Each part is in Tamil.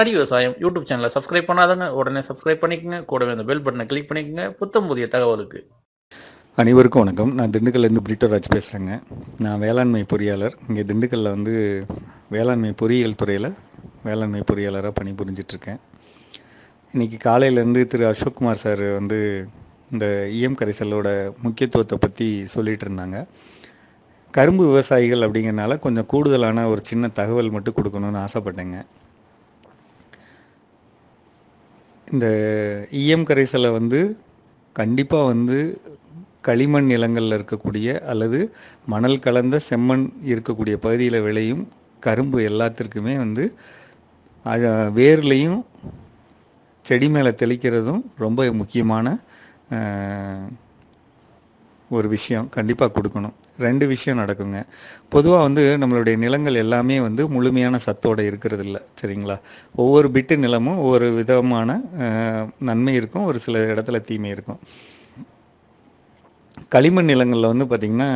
ஆரி விவசாயம் யூடியூப் சேனலை சப்ஸ்கிரைப் பண்ணாதங்க உடனே சப்ஸ்கிரைப் பண்ணிக்கோங்க கூடவே அந்த பெல் பட்டனை கிளிக் பண்ணிக்கோங்க புத்தம் புதிய தகவலுக்கு அனைவருக்கும் வணக்கம் நான் திண்டுக்கல்லேருந்து பிரிட்டோராஜ் பேசுகிறேங்க நான் வேளாண்மை பொறியாளர் இங்கே திண்டுக்கல்லில் வந்து வேளாண்மை பொறியியல் துறையில் வேளாண்மை பொறியாளராக பணிபுரிஞ்சிட்ருக்கேன் இன்றைக்கி காலையிலேருந்து திரு அசோக்குமார் சார் வந்து இந்த இஎம் கரைசலோட முக்கியத்துவத்தை பற்றி சொல்லிட்டு இருந்தாங்க கரும்பு விவசாயிகள் அப்படிங்கிறனால கொஞ்சம் கூடுதலான ஒரு சின்ன தகவல் மட்டும் கொடுக்கணும்னு ஆசைப்பட்டேங்க இந்த ஈயம் கரைசலை வந்து கண்டிப்பாக வந்து களிமண் நிலங்களில் இருக்கக்கூடிய அல்லது மணல் கலந்த செம்மண் இருக்கக்கூடிய பகுதியில் விளையும் கரும்பு எல்லாத்திற்குமே வந்து வேர்லேயும் செடி மேலே தெளிக்கிறதும் ரொம்ப முக்கியமான ஒரு விஷயம் கண்டிப்பாக கொடுக்கணும் ரெண்டு விஷயம் நடக்குங்க பொதுவாக வந்து நம்மளுடைய நிலங்கள் எல்லாமே வந்து முழுமையான சத்தோடு இருக்கிறது இல்லை சரிங்களா ஒவ்வொரு பிட்டு நிலமும் ஒவ்வொரு விதமான நன்மை இருக்கும் ஒரு சில இடத்துல தீமை இருக்கும் களிமண் நிலங்களில் வந்து பார்த்திங்கன்னா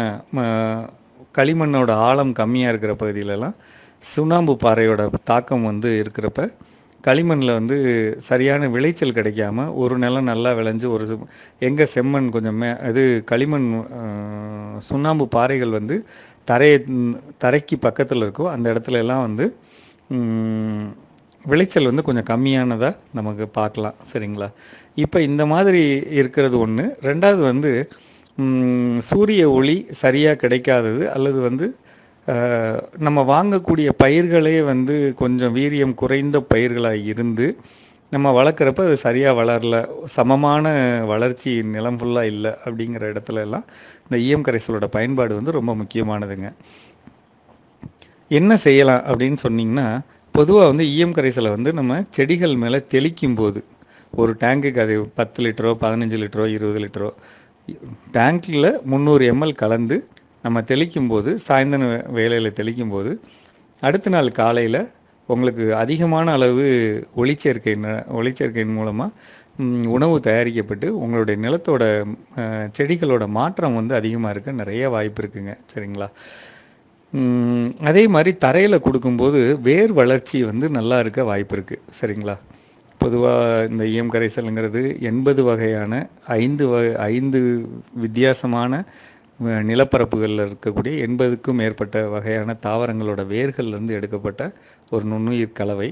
களிமண்ணோட ஆழம் கம்மியாக இருக்கிற பகுதியிலலாம் சுண்ணாம்பு பாறையோட தாக்கம் வந்து இருக்கிறப்ப களிமண்ணில் வந்து சரியான விளைச்சல் கிடைக்காம ஒரு நிலம் நல்லா விளைஞ்சு ஒரு எங்கே செம்மண் கொஞ்சம் மே இது களிமண் சுண்ணாம்பு பாறைகள் வந்து தரையை தரைக்கு பக்கத்தில் இருக்கோ அந்த இடத்துல எல்லாம் வந்து விளைச்சல் வந்து கொஞ்சம் கம்மியானதாக நமக்கு பார்க்கலாம் சரிங்களா இப்போ இந்த மாதிரி இருக்கிறது ஒன்று ரெண்டாவது வந்து சூரிய ஒளி சரியாக கிடைக்காதது அல்லது வந்து நம்ம வாங்கக்கூடிய பயிர்களே வந்து கொஞ்சம் வீரியம் குறைந்த பயிர்களாக இருந்து நம்ம வளர்க்குறப்ப அது சரியாக வளரல சமமான வளர்ச்சி நிலம் ஃபுல்லாக இல்லை அப்படிங்கிற இடத்துல எல்லாம் இந்த ஈயம் கரைசலோட பயன்பாடு வந்து ரொம்ப முக்கியமானதுங்க என்ன செய்யலாம் அப்படின்னு சொன்னிங்கன்னா பொதுவாக வந்து ஈயம் கரைசலை வந்து நம்ம செடிகள் மேலே தெளிக்கும் போது ஒரு டேங்குக்கு அது பத்து லிட்டரோ பதினஞ்சு லிட்டரோ இருபது லிட்டரோ டேங்க்கில் முந்நூறு எம்எல் கலந்து நம்ம தெளிக்கும் போது சாயந்தர வேலையில் தெளிக்கும் போது அடுத்த நாள் காலையில் உங்களுக்கு அதிகமான அளவு ஒளிச்சேர்க்கை ஒளிச்சேர்க்கையின் மூலமாக உணவு தயாரிக்கப்பட்டு உங்களுடைய நிலத்தோட செடிகளோட மாற்றம் வந்து அதிகமாக இருக்க நிறைய வாய்ப்பு இருக்குங்க சரிங்களா அதே மாதிரி தரையில் கொடுக்கும்போது வேர் வளர்ச்சி வந்து நல்லா இருக்க வாய்ப்பு இருக்குது சரிங்களா பொதுவாக இந்த ஈயம் கரைசலுங்கிறது எண்பது வகையான ஐந்து வ ஐந்து வித்தியாசமான நிலப்பரப்புகளில் இருக்கக்கூடிய எண்பதுக்கும் மேற்பட்ட வகையான தாவரங்களோட வேர்கள்லேருந்து எடுக்கப்பட்ட ஒரு நுண்ணுயிர் கலவை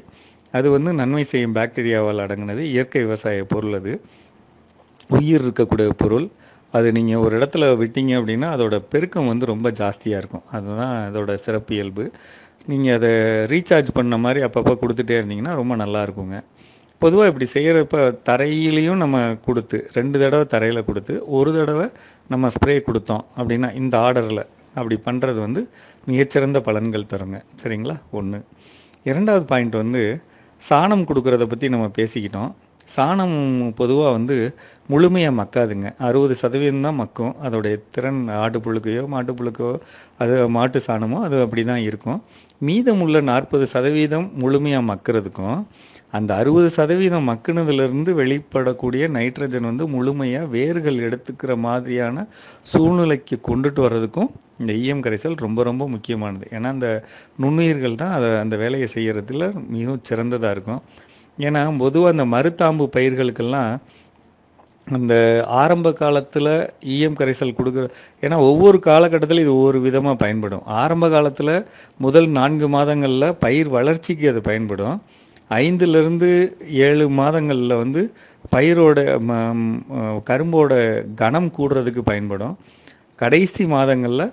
அது வந்து நன்மை செய்யும் பாக்டீரியாவால் அடங்கினது இயற்கை விவசாய பொருள் அது உயிர் இருக்கக்கூடிய பொருள் அது நீங்கள் ஒரு இடத்துல விட்டீங்க அப்படின்னா அதோட பெருக்கம் வந்து ரொம்ப ஜாஸ்தியாக இருக்கும் அதுதான் அதோட சிறப்பு இயல்பு நீங்கள் அதை ரீசார்ஜ் பண்ண மாதிரி அப்பப்போ கொடுத்துட்டே இருந்தீங்கன்னா ரொம்ப நல்லா இருக்குங்க பொதுவாக இப்படி செய்கிறப்ப தரையிலையும் நம்ம கொடுத்து ரெண்டு தடவை தரையில் கொடுத்து ஒரு தடவை நம்ம ஸ்ப்ரே கொடுத்தோம் அப்படின்னா இந்த ஆர்டரில் அப்படி பண்ணுறது வந்து மிகச்சிறந்த பலன்கள் தருங்க சரிங்களா ஒன்று இரண்டாவது பாயிண்ட் வந்து சாணம் கொடுக்குறத பற்றி நம்ம பேசிக்கிட்டோம் சாணம் பொதுவாக வந்து முழுமையாக மக்காதுங்க அறுபது சதவீதம் தான் மக்கும் அதோடைய திறன் ஆட்டு புழுக்கையோ மாட்டு புழுக்கையோ அது மாட்டு சாணமோ அது அப்படி தான் இருக்கும் மீதமுள்ள நாற்பது சதவீதம் முழுமையாக மக்கிறதுக்கும் அந்த அறுபது சதவீதம் மக்குனதுலேருந்து வெளிப்படக்கூடிய நைட்ரஜன் வந்து முழுமையாக வேர்கள் எடுத்துக்கிற மாதிரியான சூழ்நிலைக்கு கொண்டுட்டு வர்றதுக்கும் இந்த ஈயம் கரைசல் ரொம்ப ரொம்ப முக்கியமானது ஏன்னா அந்த நுண்ணுயிர்கள் தான் அதை அந்த வேலையை செய்கிறதுல மிகவும் சிறந்ததாக இருக்கும் ஏன்னா பொதுவாக அந்த மருத்தாம்பு பயிர்களுக்கெல்லாம் அந்த ஆரம்ப காலத்தில் ஈயம் கரைசல் கொடுக்குற ஏன்னா ஒவ்வொரு காலகட்டத்தில் இது ஒவ்வொரு விதமாக பயன்படும் ஆரம்ப காலத்தில் முதல் நான்கு மாதங்களில் பயிர் வளர்ச்சிக்கு அது பயன்படும் ஐந்துலேருந்து ஏழு மாதங்களில் வந்து பயிரோட கரும்போட கனம் கூடுறதுக்கு பயன்படும் கடைசி மாதங்களில்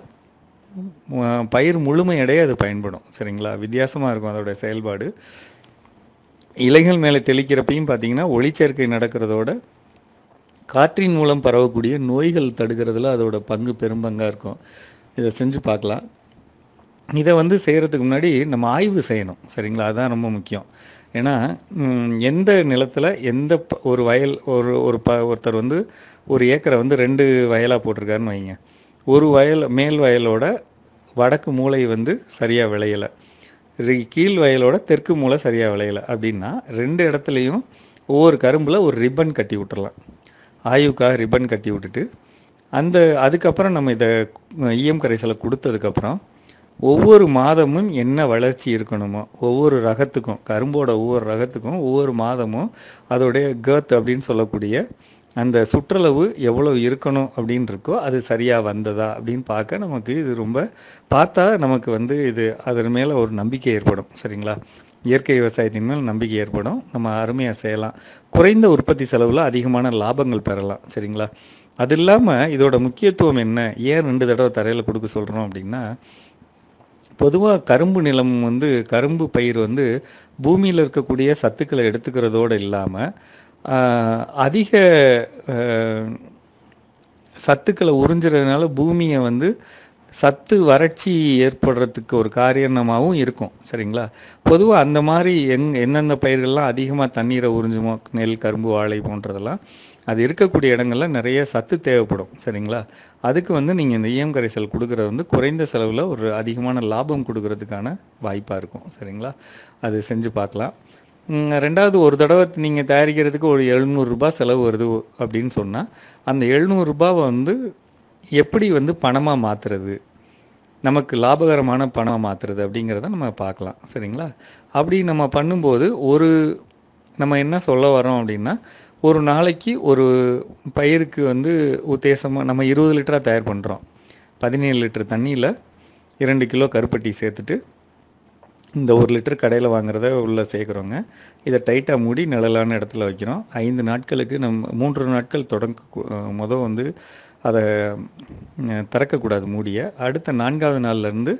பயிர் முழுமையடைய அது பயன்படும் சரிங்களா வித்தியாசமாக இருக்கும் அதோடய செயல்பாடு இலைகள் மேலே தெளிக்கிறப்பையும் பார்த்தீங்கன்னா ஒளிச்சேர்க்கை நடக்கிறதோட காற்றின் மூலம் பரவக்கூடிய நோய்கள் தடுக்கிறதுல அதோட பங்கு பெரும்பங்காக இருக்கும் இதை செஞ்சு பார்க்கலாம் இதை வந்து செய்கிறதுக்கு முன்னாடி நம்ம ஆய்வு செய்யணும் சரிங்களா அதுதான் ரொம்ப முக்கியம் ஏன்னா எந்த நிலத்தில் எந்த ஒரு வயல் ஒரு ஒரு ப ஒருத்தர் வந்து ஒரு ஏக்கரை வந்து ரெண்டு வயலாக போட்டிருக்காருன்னு வைங்க ஒரு வயல் மேல் வயலோட வடக்கு மூளை வந்து சரியாக விளையலை கீழ் வயலோட தெற்கு மூளை சரியாக விளையலை அப்படின்னா ரெண்டு இடத்துலையும் ஒவ்வொரு கரும்பில் ஒரு ரிப்பன் கட்டி விட்டுறலாம் ஆயுக்காக ரிப்பன் கட்டி விட்டுட்டு அந்த அதுக்கப்புறம் நம்ம இதை இஎம் கரைசலை கொடுத்ததுக்கப்புறம் ஒவ்வொரு மாதமும் என்ன வளர்ச்சி இருக்கணுமோ ஒவ்வொரு ரகத்துக்கும் கரும்போட ஒவ்வொரு ரகத்துக்கும் ஒவ்வொரு மாதமும் அதோடைய கேர்த் அப்படின்னு சொல்லக்கூடிய அந்த சுற்றளவு எவ்வளோ இருக்கணும் அப்படின்னு இருக்கோ அது சரியாக வந்ததா அப்படின்னு பார்க்க நமக்கு இது ரொம்ப பார்த்தா நமக்கு வந்து இது அதன் மேலே ஒரு நம்பிக்கை ஏற்படும் சரிங்களா இயற்கை விவசாயத்தின் மேல் நம்பிக்கை ஏற்படும் நம்ம அருமையாக செய்யலாம் குறைந்த உற்பத்தி செலவில் அதிகமான லாபங்கள் பெறலாம் சரிங்களா அது இல்லாமல் இதோட முக்கியத்துவம் என்ன ஏன் ரெண்டு தடவை தரையில் கொடுக்க சொல்கிறோம் அப்படின்னா பொதுவாக கரும்பு நிலம் வந்து கரும்பு பயிர் வந்து பூமியில் இருக்கக்கூடிய சத்துக்களை எடுத்துக்கிறதோடு இல்லாமல் அதிக சத்துக்களை உறிஞ்சுறதுனால பூமியை வந்து சத்து வறட்சி ஏற்படுறதுக்கு ஒரு காரணமாகவும் இருக்கும் சரிங்களா பொதுவாக அந்த மாதிரி எங் எந்தெந்த பயிர்கள்லாம் அதிகமாக தண்ணீரை உறிஞ்சுமோ நெல் கரும்பு வாழை போன்றதெல்லாம் அது இருக்கக்கூடிய இடங்கள்ல நிறைய சத்து தேவைப்படும் சரிங்களா அதுக்கு வந்து நீங்கள் இந்த இயம் கரைசல் கொடுக்குறது வந்து குறைந்த செலவில் ஒரு அதிகமான லாபம் கொடுக்கறதுக்கான வாய்ப்பாக இருக்கும் சரிங்களா அது செஞ்சு பார்க்கலாம் ரெண்டாவது ஒரு தடவை நீங்கள் தயாரிக்கிறதுக்கு ஒரு எழுநூறுரூபா செலவு வருது அப்படின்னு சொன்னால் அந்த எழுநூறுரூபாவை வந்து எப்படி வந்து பணமாக மாற்றுறது நமக்கு லாபகரமான பணம் மாற்றுறது அப்படிங்கிறத நம்ம பார்க்கலாம் சரிங்களா அப்படி நம்ம பண்ணும்போது ஒரு நம்ம என்ன சொல்ல வரோம் அப்படின்னா ஒரு நாளைக்கு ஒரு பயிருக்கு வந்து உத்தேசமாக நம்ம இருபது லிட்டராக தயார் பண்ணுறோம் பதினேழு லிட்டர் தண்ணியில் இரண்டு கிலோ கருப்பட்டி சேர்த்துட்டு இந்த ஒரு லிட்டர் கடையில் வாங்குறத உள்ளே சேர்க்குறோங்க இதை டைட்டாக மூடி நிழலான இடத்துல வைக்கிறோம் ஐந்து நாட்களுக்கு நம் மூன்று நாட்கள் தொடங்க மொதல் வந்து அதை திறக்கக்கூடாது மூடிய அடுத்த நான்காவது நாள்லேருந்து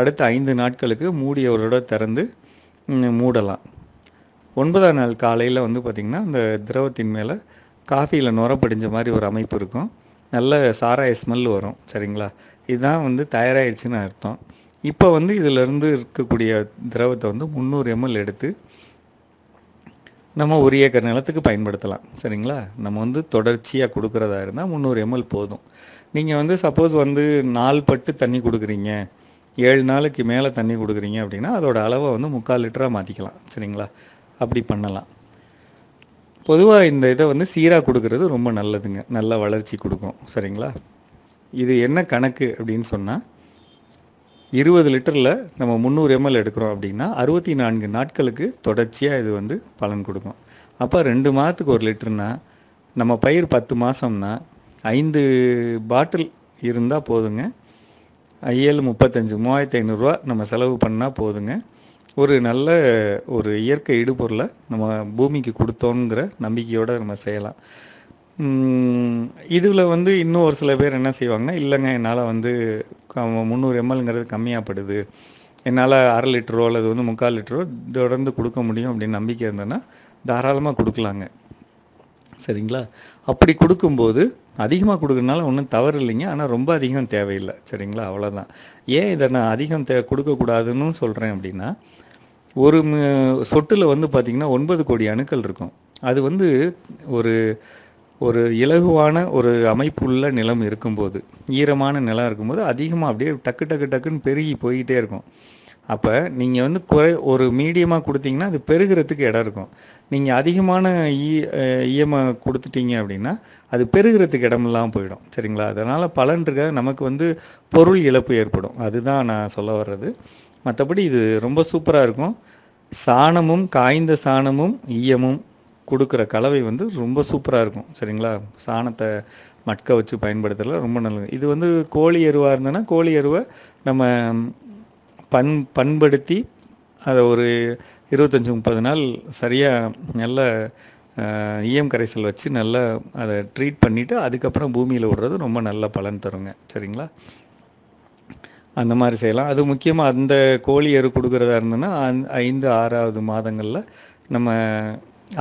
அடுத்த ஐந்து நாட்களுக்கு மூடியவரோட திறந்து மூடலாம் ஒன்பதாம் நாள் காலையில் வந்து பார்த்திங்கன்னா அந்த திரவத்தின் மேலே காஃபியில் நுர படிஞ்ச மாதிரி ஒரு அமைப்பு இருக்கும் நல்ல சாராய ஸ்மெல் வரும் சரிங்களா இதுதான் வந்து தயாராகிடுச்சுன்னு அர்த்தம் இப்போ வந்து இதிலிருந்து இருக்கக்கூடிய திரவத்தை வந்து முந்நூறு எம்எல் எடுத்து நம்ம ஒரு ஏக்கர் நிலத்துக்கு பயன்படுத்தலாம் சரிங்களா நம்ம வந்து தொடர்ச்சியாக கொடுக்குறதா இருந்தால் முந்நூறு எம்எல் போதும் நீங்கள் வந்து சப்போஸ் வந்து நால் பட்டு தண்ணி கொடுக்குறீங்க ஏழு நாளுக்கு மேலே தண்ணி கொடுக்குறீங்க அப்படின்னா அதோட அளவை வந்து முக்கால் லிட்டராக மாற்றிக்கலாம் சரிங்களா அப்படி பண்ணலாம் பொதுவாக இந்த இதை வந்து சீராக கொடுக்கறது ரொம்ப நல்லதுங்க நல்ல வளர்ச்சி கொடுக்கும் சரிங்களா இது என்ன கணக்கு அப்படின்னு சொன்னால் இருபது லிட்டரில் நம்ம முந்நூறு எம்எல் எடுக்கிறோம் அப்படின்னா அறுபத்தி நான்கு நாட்களுக்கு தொடர்ச்சியாக இது வந்து பலன் கொடுக்கும் அப்போ ரெண்டு மாதத்துக்கு ஒரு லிட்டர்னா நம்ம பயிர் பத்து மாதம்னா ஐந்து பாட்டில் இருந்தால் போதுங்க ஏழு முப்பத்தஞ்சு மூவாயிரத்தி ஐநூறுரூவா நம்ம செலவு பண்ணால் போதுங்க ஒரு நல்ல ஒரு இயற்கை இடுபொருளை நம்ம பூமிக்கு கொடுத்தோங்கிற நம்பிக்கையோடு நம்ம செய்யலாம் இதில் வந்து இன்னும் ஒரு சில பேர் என்ன செய்வாங்கன்னா இல்லைங்க என்னால் வந்து முந்நூறு எம்எல்ங்கிறது கம்மியாகப்படுது என்னால் அரை லிட்டரோ அல்லது வந்து முக்கால் லிட்டரோ தொடர்ந்து கொடுக்க முடியும் அப்படின்னு நம்பிக்கை இருந்ததுன்னா தாராளமாக கொடுக்கலாங்க சரிங்களா அப்படி கொடுக்கும்போது அதிகமாக கொடுக்கறனால ஒன்றும் தவறு இல்லைங்க ஆனால் ரொம்ப அதிகம் தேவையில்லை சரிங்களா அவ்வளோதான் ஏன் இதை நான் அதிகம் தே கொடுக்கக்கூடாதுன்னு சொல்கிறேன் அப்படின்னா ஒரு சொட்டில் வந்து பார்த்திங்கன்னா ஒன்பது கோடி அணுக்கள் இருக்கும் அது வந்து ஒரு ஒரு இலகுவான ஒரு அமைப்புள்ள நிலம் இருக்கும்போது ஈரமான நிலம் இருக்கும்போது அதிகமாக அப்படியே டக்கு டக்கு டக்குன்னு பெருகி போய்கிட்டே இருக்கும் அப்போ நீங்கள் வந்து குறை ஒரு மீடியமாக கொடுத்தீங்கன்னா அது பெருகிறதுக்கு இடம் இருக்கும் நீங்கள் அதிகமான ஈ இஎம்ஐ கொடுத்துட்டீங்க அப்படின்னா அது பெருகிறதுக்கு இடமெல்லாம் போயிடும் சரிங்களா அதனால் பலன் நமக்கு வந்து பொருள் இழப்பு ஏற்படும் அதுதான் நான் சொல்ல வர்றது மற்றபடி இது ரொம்ப சூப்பராக இருக்கும் சாணமும் காய்ந்த சாணமும் ஈயமும் கொடுக்குற கலவை வந்து ரொம்ப சூப்பராக இருக்கும் சரிங்களா சாணத்தை மட்க வச்சு பயன்படுத்துறதுல ரொம்ப நல்லது இது வந்து கோழி எருவாக இருந்ததுன்னா கோழி எருவை நம்ம பண் பண்படுத்தி அதை ஒரு இருபத்தஞ்சி முப்பது நாள் சரியாக நல்ல ஈயம் கரைசல் வச்சு நல்லா அதை ட்ரீட் பண்ணிவிட்டு அதுக்கப்புறம் பூமியில் விடுறது ரொம்ப நல்ல பலன் தருங்க சரிங்களா அந்த மாதிரி செய்யலாம் அது முக்கியமாக அந்த கோழி எரு கொடுக்குறதா இருந்ததுன்னா ஐந்து ஆறாவது மாதங்களில் நம்ம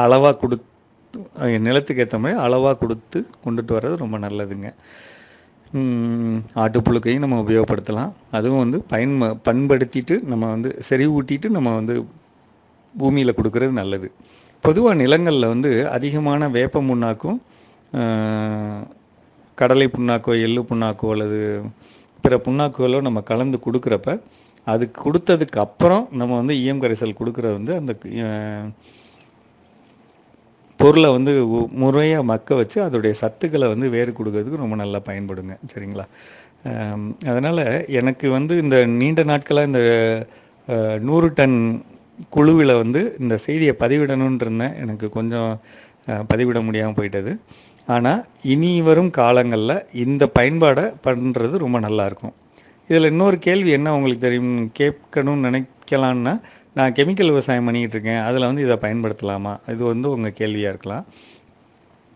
அளவாக கொடுத்து நிலத்துக்கு ஏற்ற மாதிரி அளவாக கொடுத்து கொண்டுட்டு வர்றது ரொம்ப நல்லதுங்க ஆட்டுப்புழுக்கையும் நம்ம உபயோகப்படுத்தலாம் அதுவும் வந்து பயன் பண்படுத்திட்டு நம்ம வந்து செறிவூட்டிட்டு நம்ம வந்து பூமியில் கொடுக்கறது நல்லது பொதுவாக நிலங்களில் வந்து அதிகமான வேப்ப முன்னாக்கும் கடலை புண்ணாக்கோ எள்ளு புண்ணாக்கோ அல்லது பிற புண்ணாக்குகளோ நம்ம கலந்து கொடுக்குறப்ப அது கொடுத்ததுக்கு அப்புறம் நம்ம வந்து ஈயம் கரைசல் கொடுக்குறது வந்து அந்த பொருளை வந்து முறையாக மக்க வச்சு அதோடைய சத்துக்களை வந்து வேறு கொடுக்கறதுக்கு ரொம்ப நல்லா பயன்படுங்க சரிங்களா அதனால் எனக்கு வந்து இந்த நீண்ட நாட்களாக இந்த நூறு டன் குழுவில் வந்து இந்த செய்தியை பதிவிடணுன்றேன் எனக்கு கொஞ்சம் பதிவிட முடியாமல் போயிட்டது ஆனால் இனி வரும் காலங்களில் இந்த பயன்பாடை பண்ணுறது ரொம்ப நல்லாயிருக்கும் இதில் இன்னொரு கேள்வி என்ன உங்களுக்கு தெரியும் கேட்கணும்னு நினை வைக்கலான்னா நான் கெமிக்கல் விவசாயம் பண்ணிக்கிட்டு இருக்கேன் அதில் வந்து இதை பயன்படுத்தலாமா இது வந்து உங்கள் கேள்வியாக இருக்கலாம்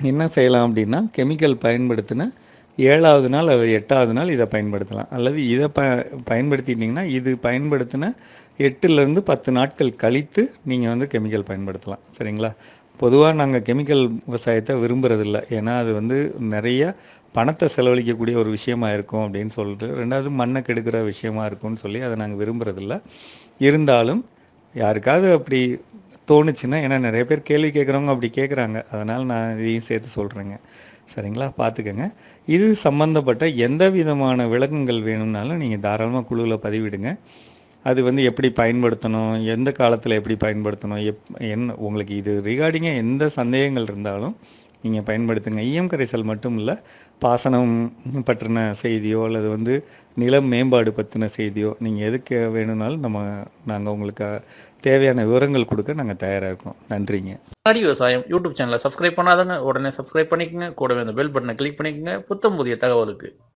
என்ன செய்யலாம் அப்படின்னா கெமிக்கல் பயன்படுத்தின ஏழாவது நாள் அல்லது எட்டாவது நாள் இதை பயன்படுத்தலாம் அல்லது இதை ப பயன்படுத்திட்டிங்கன்னா இது பயன்படுத்தின எட்டுலேருந்து பத்து நாட்கள் கழித்து நீங்கள் வந்து கெமிக்கல் பயன்படுத்தலாம் சரிங்களா பொதுவாக நாங்கள் கெமிக்கல் விவசாயத்தை விரும்புகிறதில்ல ஏன்னா அது வந்து நிறைய பணத்தை செலவழிக்கக்கூடிய ஒரு விஷயமா இருக்கும் அப்படின்னு சொல்லிட்டு ரெண்டாவது மண்ணை கெடுக்கிற விஷயமா இருக்கும்னு சொல்லி அதை நாங்கள் விரும்புகிறதில்ல இருந்தாலும் யாருக்காவது அப்படி தோணுச்சுன்னா ஏன்னா நிறைய பேர் கேள்வி கேட்குறவங்க அப்படி கேட்குறாங்க அதனால் நான் இதையும் சேர்த்து சொல்கிறேங்க சரிங்களா பார்த்துக்கோங்க இது சம்மந்தப்பட்ட எந்த விதமான விளக்கங்கள் வேணும்னாலும் நீங்கள் தாராளமாக குழுவில் பதிவிடுங்க அது வந்து எப்படி பயன்படுத்தணும் எந்த காலத்தில் எப்படி பயன்படுத்தணும் எப் என்ன உங்களுக்கு இது ரிகார்டிங்காக எந்த சந்தேகங்கள் இருந்தாலும் நீங்கள் பயன்படுத்துங்க ஈயம் கரைசல் மட்டும் இல்லை பாசனம் பற்றின செய்தியோ அல்லது வந்து நிலம் மேம்பாடு பற்றின செய்தியோ நீங்கள் எதுக்கு வேணும்னாலும் நம்ம நாங்கள் உங்களுக்கு தேவையான விவரங்கள் கொடுக்க நாங்கள் தயாராக இருக்கோம் நன்றிங்க ஹரி விவசாயம் யூடியூப் சேனலை சப்ஸ்கிரைப் பண்ணாதவங்க உடனே சப்ஸ்கிரைப் பண்ணிக்கோங்க கூடவே அந்த பெல் பட்டனை கிளிக் பண்ணிக்கோங்க புத்தம் புதிய தகவலுக்கு